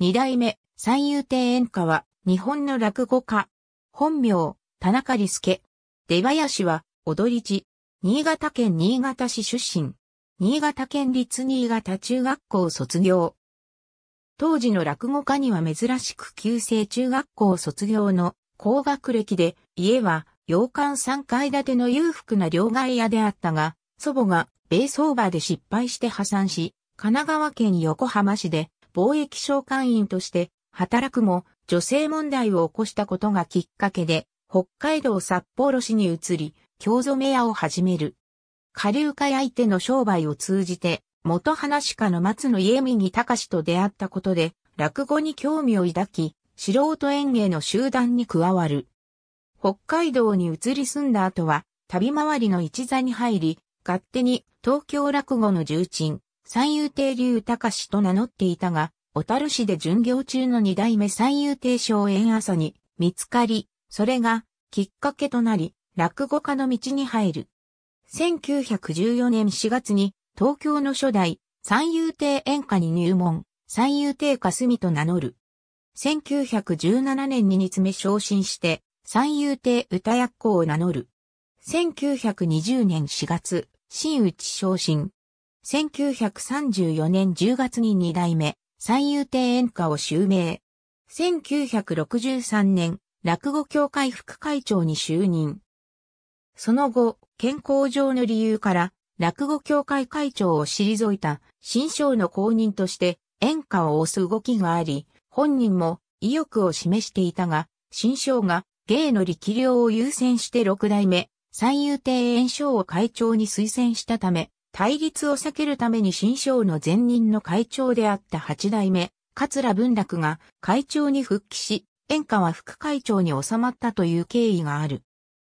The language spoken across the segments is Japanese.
二代目、三遊亭演歌は、日本の落語家。本名、田中利介。出林は、踊り地。新潟県新潟市出身。新潟県立新潟中学校卒業。当時の落語家には珍しく旧制中学校卒業の高学歴で、家は洋館三階建ての裕福な両替屋であったが、祖母が米相場で失敗して破産し、神奈川県横浜市で貿易商館員として働くも女性問題を起こしたことがきっかけで北海道札幌市に移り、京染屋を始める。下流会相手の商売を通じて、元話家の松野家に隆と出会ったことで、落語に興味を抱き、素人演芸の集団に加わる。北海道に移り住んだ後は、旅回りの一座に入り、勝手に東京落語の重鎮、三遊亭竜隆と名乗っていたが、小樽市で巡業中の二代目三遊亭松園朝に見つかり、それがきっかけとなり、落語家の道に入る。1914年4月に東京の初代三遊亭演歌に入門、三遊亭霞と名乗る。1917年に煮詰め昇進して、三遊亭歌役子を名乗る。1920年4月、新内昇進。1934年10月に2代目、三遊亭演歌を襲名。1963年、落語協会副会長に就任。その後、健康上の理由から、落語協会会長を退いた、新章の公認として、演歌を推す動きがあり、本人も意欲を示していたが、新章が芸の力量を優先して六代目、三遊亭演章を会長に推薦したため、対立を避けるために新章の前任の会長であった八代目、桂文楽が会長に復帰し、演歌は副会長に収まったという経緯がある。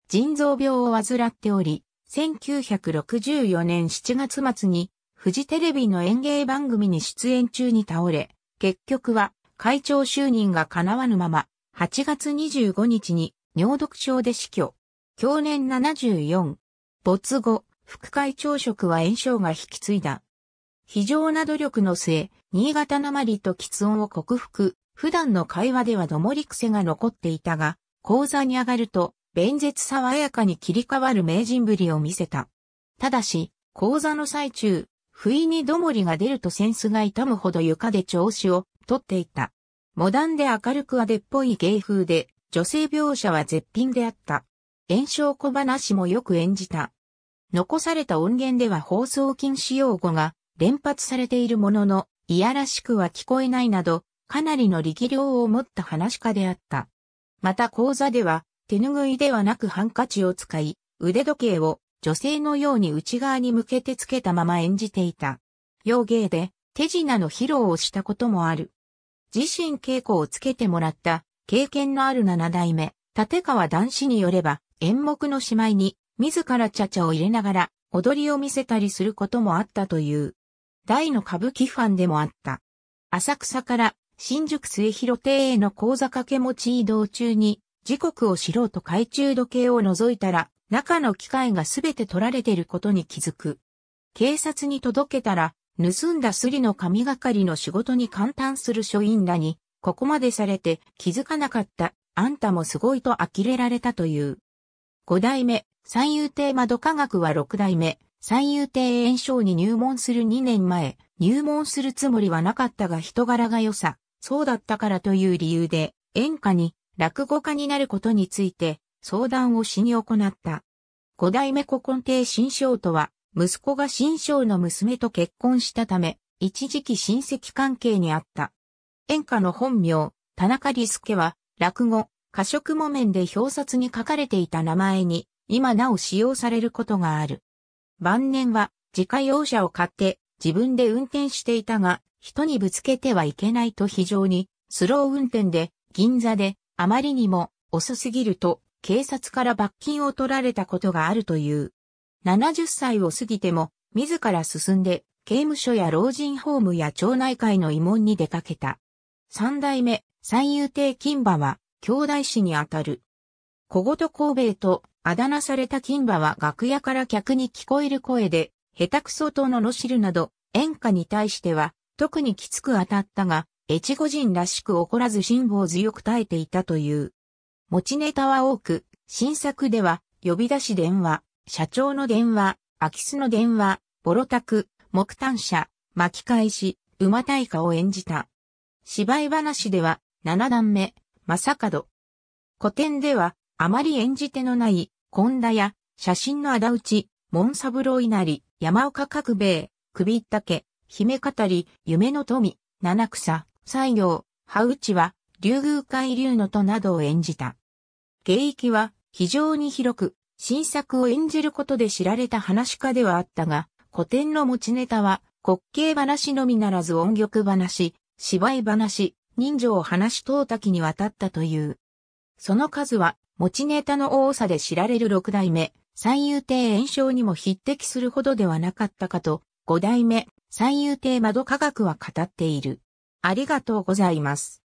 腎臓病を患っており、1964年7月末に、フジテレビの演芸番組に出演中に倒れ、結局は会長就任が叶わぬまま、8月25日に尿毒症で死去。去年74。没後、副会長職は炎症が引き継いだ。非常な努力の末、新潟鉛と喫音を克服、普段の会話ではどもり癖が残っていたが、講座に上がると、弁舌爽やかに切り替わる名人ぶりを見せた。ただし、講座の最中、不意にどもりが出るとセンスが痛むほど床で調子をとっていた。モダンで明るくあでっぽい芸風で、女性描写は絶品であった。炎症小話もよく演じた。残された音源では放送禁止用語が連発されているものの、いやらしくは聞こえないなど、かなりの力量を持った話家であった。また講座では、手拭いではなくハンカチを使い、腕時計を女性のように内側に向けてつけたまま演じていた。洋芸で手品の披露をしたこともある。自身稽古をつけてもらった経験のある七代目、立川男子によれば演目のしまいに自ら茶々を入れながら踊りを見せたりすることもあったという。大の歌舞伎ファンでもあった。浅草から新宿末広亭への講座掛け持ち移動中に、時刻を知ろうと懐中時計を覗いたら、中の機械がすべて取られていることに気づく。警察に届けたら、盗んだすりの神がかりの仕事に簡単する書院らに、ここまでされて気づかなかった、あんたもすごいと呆れられたという。五代目、三遊亭窓科学は六代目、三遊亭炎章に入門する2年前、入門するつもりはなかったが人柄が良さ、そうだったからという理由で、演歌に落語家になることについて相談をしに行った。五代目古今亭新章とは、息子が新章の娘と結婚したため、一時期親戚関係にあった。演歌の本名、田中利助は、落語、歌食木綿で表札に書かれていた名前に、今なお使用されることがある。晩年は自家用車を買って自分で運転していたが、人にぶつけてはいけないと非常にスロー運転で銀座であまりにも遅すぎると警察から罰金を取られたことがあるという。70歳を過ぎても自ら進んで刑務所や老人ホームや町内会の慰問に出かけた。三代目三遊亭金馬は兄弟子にあたる。小言神戸とあだ名された金馬は楽屋から客に聞こえる声で、下手くそとしるなど、演歌に対しては、特にきつく当たったが、越後人らしく怒らず辛抱強く耐えていたという。持ちネタは多く、新作では、呼び出し電話、社長の電話、空き巣の電話、ボロタク、木炭車、巻き返し、馬大火を演じた。芝居話では、七段目、正門。古典では、あまり演じ手のない、ン田や写真の仇討ち、門三郎稲荷、山岡角兵衛、首ったけ、姫語り、夢の富、七草、西行、羽チは、竜宮海竜のとなどを演じた。芸域は非常に広く、新作を演じることで知られた話家ではあったが、古典の持ちネタは、滑稽話のみならず音曲話、芝居話、人情話等滝にわたったという。その数は持ちネタの多さで知られる六代目、三遊亭炎症にも匹敵するほどではなかったかと、五代目、三遊亭窓科学は語っている。ありがとうございます。